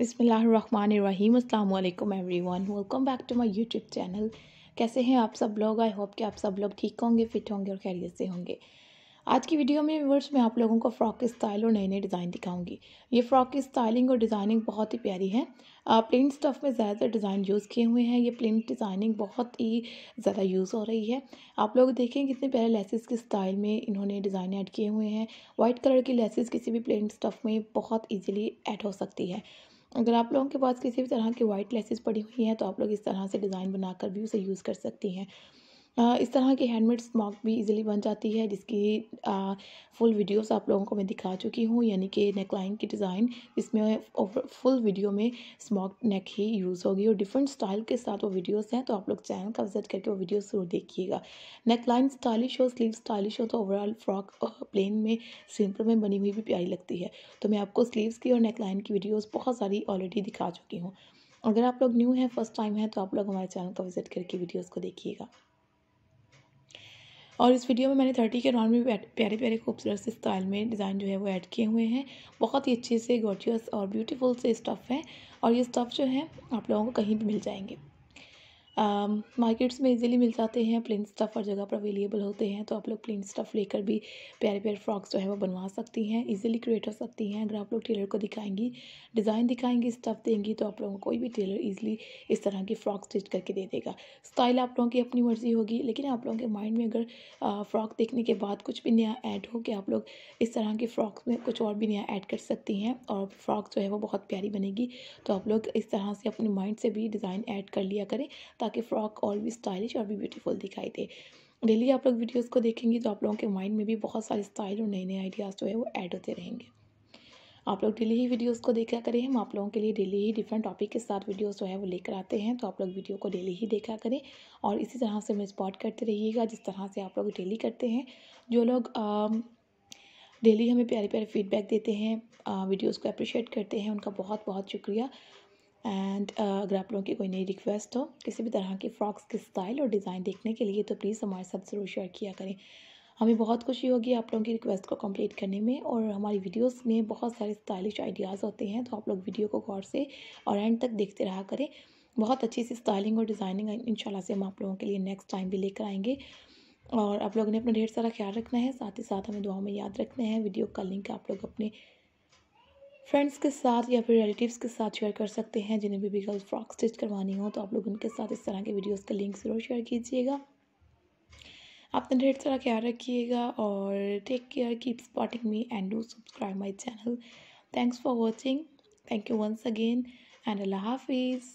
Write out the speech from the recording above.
बिसमीम अल्लाम everyone welcome back to my YouTube channel कैसे हैं आप सब लोग आई होप कि आप सब लोग ठीक होंगे फिट होंगे और खैरियत से होंगे आज की वीडियो में वर्ष में आप लोगों को फ़्रॉक की स्टाइल और नए नए डिज़ाइन दिखाऊंगी ये फ़्रॉक की स्टाइलिंग और डिज़ाइनिंग बहुत ही प्यारी है प्लेन स्टफ़ में ज़्यादातर डिज़ाइन यूज़ किए हुए हैं ये प्लेन डिज़ाइनिंग बहुत ही ज़्यादा यूज़ हो रही है आप लोग देखें कितने प्यारे लेसेस के स्टाइल में इन्होंने डिज़ाइन ऐड किए हुए हैं वाइट कलर की लेसेस किसी भी प्लेन स्टफ़ में बहुत ईजिली एड हो सकती है अगर आप लोगों के पास किसी भी तरह की वाइट लेसेस पड़ी हुई हैं तो आप लोग इस तरह से डिज़ाइन बनाकर भी उसे यूज़ कर सकती हैं इस तरह की हैंडमेड स्मॉक भी इजीली बन जाती है जिसकी फुल वीडियोस आप लोगों को मैं दिखा चुकी हूँ यानी कि नेकलाइन की डिज़ाइन इसमें फुल वीडियो में स्मॉक नेक ही यूज़ होगी और डिफरेंट स्टाइल के साथ वो वीडियोस हैं तो आप लोग चैनल का विजिट करके वो वीडियो ज़रूर देखिएगा नेक लाइन स्टाइलिश हो स्लीव स्टाइलिश हो तो ओवरऑल फ्रॉक प्लेन में सिंपल में बनी हुई भी प्यारी लगती है तो मैं आपको स्लीवस की और नेक लाइन की वीडियोज़ बहुत सारी ऑलरेडी दिखा चुकी हूँ अगर आप लोग न्यू हैं फर्स्ट टाइम है तो आप लोग हमारे चैनल का विजिट करके वीडियोज़ को देखिएगा और इस वीडियो में मैंने थर्टी के राउंड में प्यारे प्यारे खूबसूरत से स्टाइल में डिज़ाइन जो है वो ऐड किए हुए हैं बहुत ही अच्छे से गोटियस और ब्यूटीफुल से स्टफ़ है और ये स्टफ़ जो है आप लोगों को कहीं भी मिल जाएंगे मार्केट्स um, में इजीली मिल जाते हैं प्लेन स्टफ़ हर जगह पर अवेलेबल होते हैं तो आप लोग प्लेन स्टफ़ लेकर भी प्यारे प्यारे फ्रॉक्स जो है वो बनवा सकती हैं इजीली क्रिएट हो सकती हैं अगर आप लोग टेलर को दिखाएंगी डिज़ाइन दिखाएंगी स्टफ़ देंगी तो आप लोगों को कोई भी टेलर ईजिली इस तरह की फ़्रॉक स्टिच करके दे देगा स्टाइल आप लोगों की अपनी मर्ज़ी होगी लेकिन आप लोगों के माइंड में अगर फ़्रॉक देखने के बाद कुछ भी नया ऐड हो कि आप लोग इस तरह की फ़्रॉक्स में कुछ और भी नया ऐड कर सकती हैं और फ़्रॉक जो है वो बहुत प्यारी बनेगी तो आप लोग इस तरह से अपने माइंड से भी डिज़ाइन ऐड कर लिया करें ताकि फ्रॉक और भी स्टाइलिश और भी ब्यूटीफुल दिखाई दे डेली आप लोग वीडियोस को देखेंगी तो आप लोगों के माइंड में भी बहुत सारे स्टाइल और नए नए आइडियाज़ जो है वो ऐड होते रहेंगे आप लोग डेली ही वीडियोस को देखा करें हम आप लोगों के लिए डेली ही डिफरेंट टॉपिक के साथ वीडियोस जो है वो लेकर आते हैं तो आप लोग वीडियो को डेली ही देखा करें और इसी तरह से हमें स्पॉट करते रहिएगा जिस तरह से आप लोग डेली करते हैं जो लोग डेली हमें प्यारे प्यारे फीडबैक देते हैं वीडियोज़ को अप्रिशिएट करते हैं उनका बहुत बहुत शुक्रिया एंड uh, अगर आप लोगों की कोई नई रिक्वेस्ट हो किसी भी तरह के फ्रॉक्स के स्टाइल और डिज़ाइन देखने के लिए तो प्लीज़ हमारे साथ ज़रूर शेयर किया करें हमें बहुत खुशी होगी आप लोगों की रिक्वेस्ट को कंप्लीट करने में और हमारी वीडियोस में बहुत सारे स्टाइलिश आइडियाज़ होते हैं तो आप लोग वीडियो को गौर से और एंड तक देखते रहा करें बहुत अच्छी सी स्टाइलिंग और डिज़ाइनिंग इन से हम आप लोगों के लिए नेक्स्ट टाइम भी लेकर आएंगे और आप लोगों ने अपना ढेर सारा ख्याल रखना है साथ ही साथ हमें दुआओं में याद रखना है वीडियो का लिंक आप लोग अपने फ्रेंड्स के साथ या फिर रिलेटिव्स के साथ शेयर कर सकते हैं जिन्हें बेबी गर्ल फ्रॉक स्टिच करवानी हो तो आप लोग उनके साथ इस तरह के वीडियोस के लिंक ज़रूर शेयर कीजिएगा अपना ढेर सारा ख्याल रखिएगा और take care keep spotting me and do subscribe my channel thanks for watching thank you once again and अल्लाह हाफिज़